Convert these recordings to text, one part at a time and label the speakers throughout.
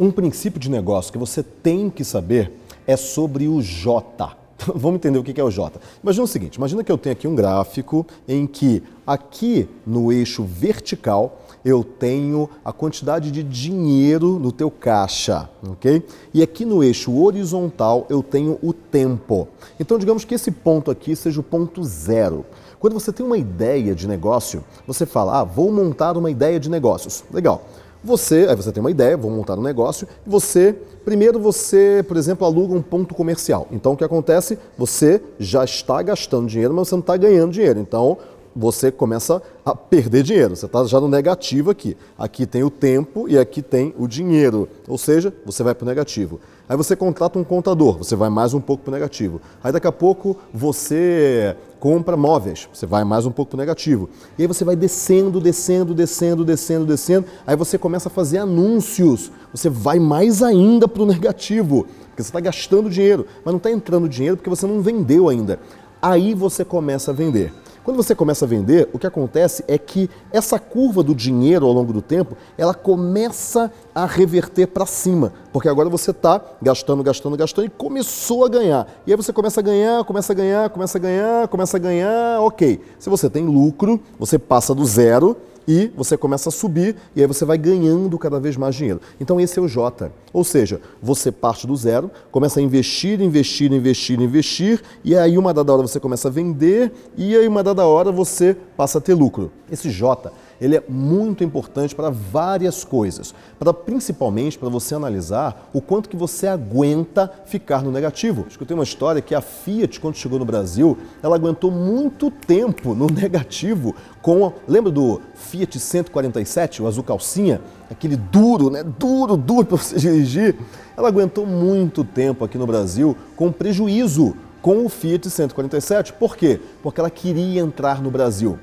Speaker 1: Um princípio de negócio que você tem que saber é sobre o J. Vamos entender o que é o J. Imagina o seguinte: imagina que eu tenho aqui um gráfico em que aqui no eixo vertical eu tenho a quantidade de dinheiro no teu caixa, ok? E aqui no eixo horizontal eu tenho o tempo. Então digamos que esse ponto aqui seja o ponto zero. Quando você tem uma ideia de negócio, você fala: ah, vou montar uma ideia de negócios. Legal. Você, aí você tem uma ideia, vou montar um negócio, você, primeiro você, por exemplo, aluga um ponto comercial. Então o que acontece? Você já está gastando dinheiro, mas você não está ganhando dinheiro. Então você começa a perder dinheiro. Você está já no negativo aqui. Aqui tem o tempo e aqui tem o dinheiro. Ou seja, você vai para o negativo. Aí você contrata um contador, você vai mais um pouco para o negativo. Aí daqui a pouco você compra móveis, você vai mais um pouco pro negativo. E aí você vai descendo, descendo, descendo, descendo, descendo, aí você começa a fazer anúncios, você vai mais ainda para o negativo, porque você está gastando dinheiro, mas não está entrando dinheiro porque você não vendeu ainda. Aí você começa a vender. Quando você começa a vender, o que acontece é que essa curva do dinheiro ao longo do tempo, ela começa a reverter para cima, porque agora você está gastando, gastando, gastando e começou a ganhar. E aí você começa a ganhar, começa a ganhar, começa a ganhar, começa a ganhar, ok. Se você tem lucro, você passa do zero e você começa a subir e aí você vai ganhando cada vez mais dinheiro. Então esse é o J. Ou seja, você parte do zero, começa a investir, investir, investir, investir e aí uma dada hora você começa a vender e aí uma dada hora você passa a ter lucro. Esse J ele é muito importante para várias coisas, para principalmente para você analisar o quanto que você aguenta ficar no negativo. Acho que eu tenho uma história que a Fiat quando chegou no Brasil, ela aguentou muito tempo no negativo com, lembra do Fiat 147, o azul calcinha, aquele duro, né? Duro, duro para você dirigir. Ela aguentou muito tempo aqui no Brasil com prejuízo com o Fiat 147. Por quê? Porque ela queria entrar no Brasil.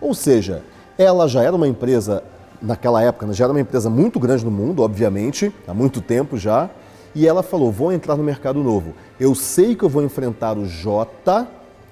Speaker 1: Ou seja, ela já era uma empresa, naquela época, né, já era uma empresa muito grande no mundo, obviamente, há muito tempo já. E ela falou: vou entrar no mercado novo. Eu sei que eu vou enfrentar o J,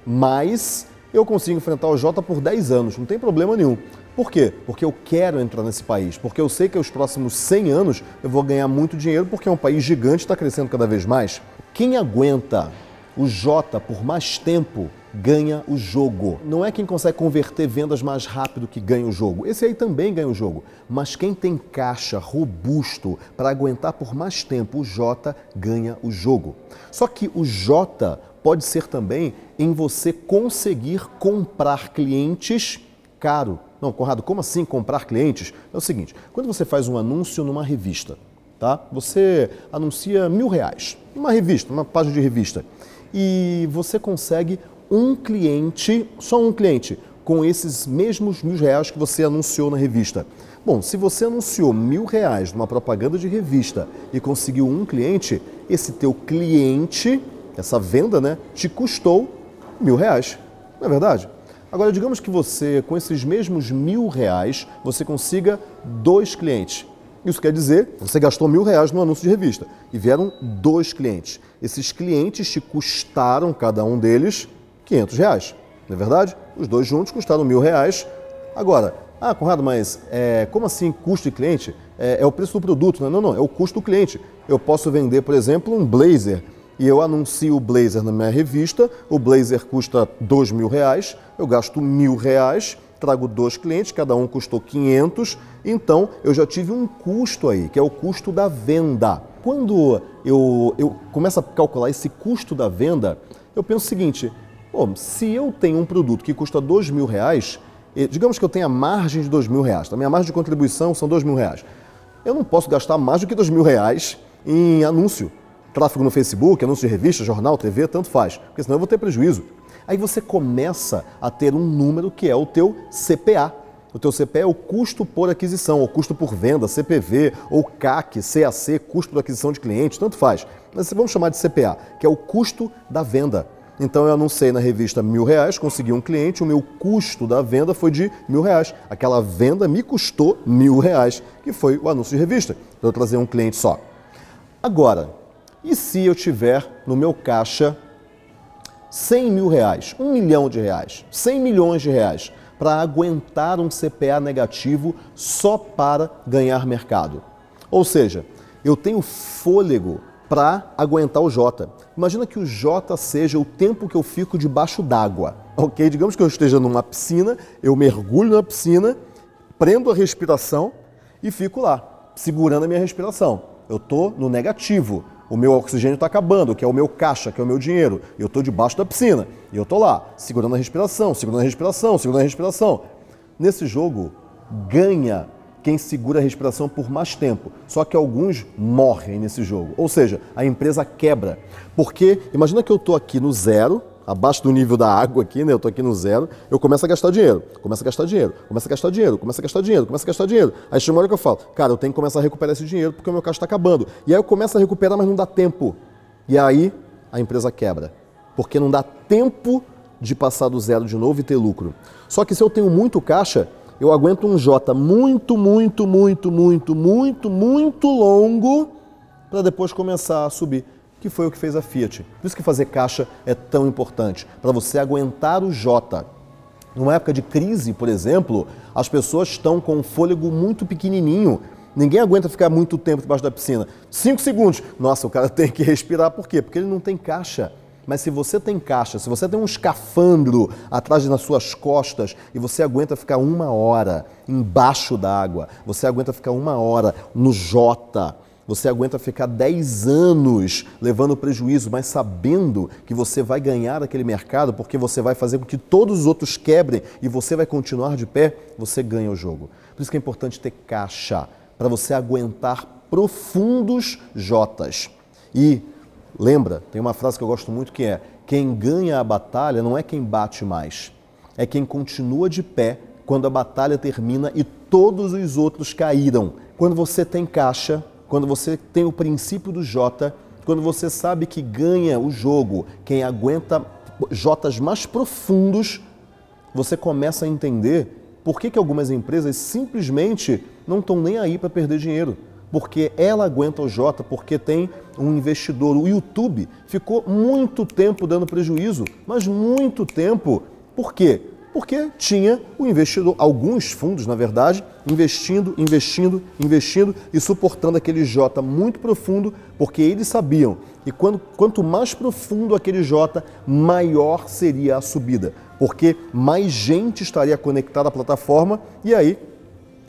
Speaker 1: mas eu consigo enfrentar o J por 10 anos, não tem problema nenhum. Por quê? Porque eu quero entrar nesse país, porque eu sei que os próximos 100 anos eu vou ganhar muito dinheiro, porque é um país gigante, está crescendo cada vez mais. Quem aguenta o J por mais tempo ganha o jogo. Não é quem consegue converter vendas mais rápido que ganha o jogo. Esse aí também ganha o jogo. Mas quem tem caixa robusto para aguentar por mais tempo o J ganha o jogo. Só que o J pode ser também em você conseguir comprar clientes caro. Não, Conrado, como assim comprar clientes? É o seguinte, quando você faz um anúncio numa revista, tá? Você anuncia mil reais, uma revista, uma página de revista, e você consegue um cliente, só um cliente, com esses mesmos mil reais que você anunciou na revista. Bom, se você anunciou mil reais numa propaganda de revista e conseguiu um cliente, esse teu cliente, essa venda, né, te custou mil reais, não é verdade? Agora, digamos que você, com esses mesmos mil reais, você consiga dois clientes. Isso quer dizer, você gastou mil reais no anúncio de revista e vieram dois clientes. Esses clientes te custaram, cada um deles, 500 reais. Não é verdade? Os dois juntos custaram mil reais. Agora, ah, Conrado, mas é, como assim custo de cliente? É, é, o preço do produto, né? Não, não, é o custo do cliente. Eu posso vender, por exemplo, um blazer e eu anuncio o blazer na minha revista, o blazer custa dois mil reais, eu gasto mil reais, trago dois clientes, cada um custou 500, então eu já tive um custo aí, que é o custo da venda. Quando eu, eu começo a calcular esse custo da venda, eu penso o seguinte, Bom, se eu tenho um produto que custa dois mil reais, digamos que eu tenha margem de dois mil reais, a tá? minha margem de contribuição são dois mil reais. Eu não posso gastar mais do que dois mil reais em anúncio. Tráfego no Facebook, anúncio de revista, jornal, TV, tanto faz, porque senão eu vou ter prejuízo. Aí você começa a ter um número que é o teu CPA. O teu CPA é o custo por aquisição, ou custo por venda, CPV, ou CAC, CAC, custo por aquisição de clientes, tanto faz. Mas vamos chamar de CPA, que é o custo da venda. Então eu anunciei na revista mil reais, consegui um cliente, o meu custo da venda foi de mil reais. Aquela venda me custou mil reais, que foi o anúncio de revista. Então eu trazer um cliente só. Agora, e se eu tiver no meu caixa 100 mil reais, um milhão de reais, 100 milhões de reais, para aguentar um CPA negativo só para ganhar mercado? Ou seja, eu tenho fôlego para aguentar o Jota. Imagina que o Jota seja o tempo que eu fico debaixo d'água, ok? Digamos que eu esteja numa piscina, eu mergulho na piscina, prendo a respiração e fico lá, segurando a minha respiração. Eu tô no negativo, o meu oxigênio está acabando, que é o meu caixa, que é o meu dinheiro. Eu estou debaixo da piscina e eu estou lá, segurando a respiração, segurando a respiração, segurando a respiração. Nesse jogo, ganha quem segura a respiração por mais tempo. Só que alguns morrem nesse jogo. Ou seja, a empresa quebra. Porque imagina que eu estou aqui no zero, abaixo do nível da água aqui, né? Eu estou aqui no zero, eu começo a gastar dinheiro, começo a gastar dinheiro, começo a gastar dinheiro, começo a gastar dinheiro, começo a gastar dinheiro. Aí chega uma hora que eu falo, cara, eu tenho que começar a recuperar esse dinheiro porque o meu caixa está acabando. E aí eu começo a recuperar, mas não dá tempo. E aí a empresa quebra. Porque não dá tempo de passar do zero de novo e ter lucro. Só que se eu tenho muito caixa, eu aguento um J muito, muito, muito, muito, muito, muito longo para depois começar a subir, que foi o que fez a Fiat. Por isso que fazer caixa é tão importante, para você aguentar o J. Numa época de crise, por exemplo, as pessoas estão com um fôlego muito pequenininho. Ninguém aguenta ficar muito tempo debaixo da piscina. Cinco segundos. Nossa, o cara tem que respirar. Por quê? Porque ele não tem caixa. Mas se você tem caixa, se você tem um escafandro atrás das suas costas e você aguenta ficar uma hora embaixo d'água, você aguenta ficar uma hora no Jota, você aguenta ficar 10 anos levando prejuízo, mas sabendo que você vai ganhar aquele mercado porque você vai fazer com que todos os outros quebrem e você vai continuar de pé, você ganha o jogo. Por isso que é importante ter caixa, para você aguentar profundos Jotas. E Lembra, tem uma frase que eu gosto muito que é: quem ganha a batalha não é quem bate mais, é quem continua de pé quando a batalha termina e todos os outros caíram. Quando você tem caixa, quando você tem o princípio do Jota, quando você sabe que ganha o jogo quem aguenta Jotas mais profundos, você começa a entender por que, que algumas empresas simplesmente não estão nem aí para perder dinheiro porque ela aguenta o Jota, porque tem um investidor. O YouTube ficou muito tempo dando prejuízo, mas muito tempo. Por quê? Porque tinha o investidor, alguns fundos, na verdade, investindo, investindo, investindo e suportando aquele J muito profundo, porque eles sabiam que quando, quanto mais profundo aquele J, maior seria a subida, porque mais gente estaria conectada à plataforma e aí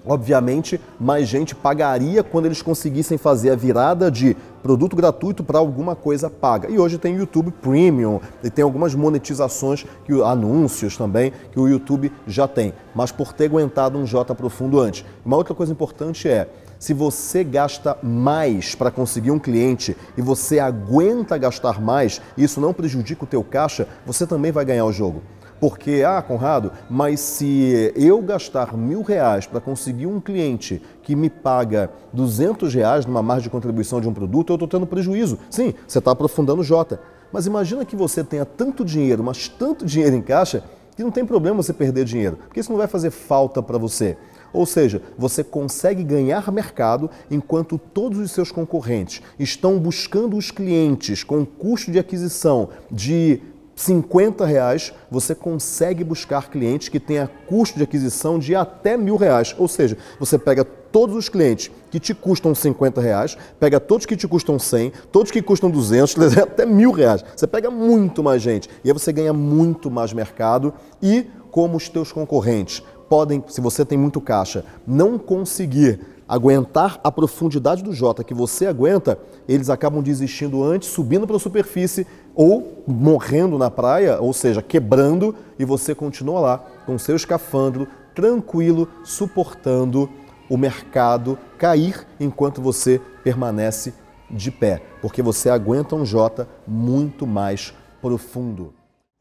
Speaker 1: obviamente, mais gente pagaria quando eles conseguissem fazer a virada de produto gratuito para alguma coisa paga. E hoje tem YouTube Premium e tem algumas monetizações, que anúncios também, que o YouTube já tem, mas por ter aguentado um J profundo antes. Uma outra coisa importante é, se você gasta mais para conseguir um cliente e você aguenta gastar mais, e isso não prejudica o teu caixa, você também vai ganhar o jogo. Porque, ah, Conrado, mas se eu gastar mil reais para conseguir um cliente que me paga 200 reais numa margem de contribuição de um produto, eu estou tendo prejuízo. Sim, você está aprofundando o J. Mas imagina que você tenha tanto dinheiro, mas tanto dinheiro em caixa, que não tem problema você perder dinheiro, porque isso não vai fazer falta para você. Ou seja, você consegue ganhar mercado enquanto todos os seus concorrentes estão buscando os clientes com custo de aquisição de 50 reais, você consegue buscar clientes que tenha custo de aquisição de até mil reais. Ou seja, você pega todos os clientes que te custam 50 reais, pega todos que te custam 100, todos que custam 200, até mil reais. Você pega muito mais gente e aí você ganha muito mais mercado e como os teus concorrentes podem, se você tem muito caixa, não conseguir aguentar a profundidade do J que você aguenta, eles acabam desistindo antes, subindo para a superfície ou morrendo na praia, ou seja, quebrando, e você continua lá com seu escafandro, tranquilo, suportando o mercado cair enquanto você permanece de pé, porque você aguenta um J muito mais profundo.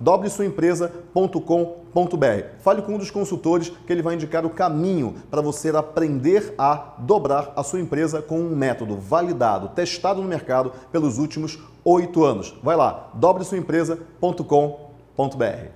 Speaker 1: wsuempresa.com.br. Fale com um dos consultores que ele vai indicar o caminho para você aprender a dobrar a sua empresa com um método validado, testado no mercado pelos últimos oito anos. Vai lá, dobresuaempresa.com.br.